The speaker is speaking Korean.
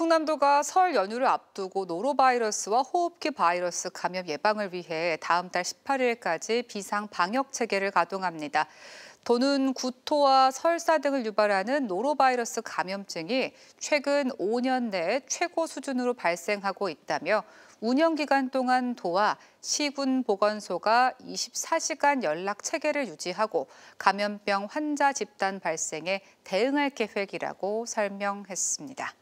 충남도가 설 연휴를 앞두고 노로바이러스와 호흡기 바이러스 감염 예방을 위해 다음 달 18일까지 비상 방역 체계를 가동합니다. 도는 구토와 설사 등을 유발하는 노로바이러스 감염증이 최근 5년 내 최고 수준으로 발생하고 있다며 운영 기간 동안 도와 시군 보건소가 24시간 연락 체계를 유지하고 감염병 환자 집단 발생에 대응할 계획이라고 설명했습니다.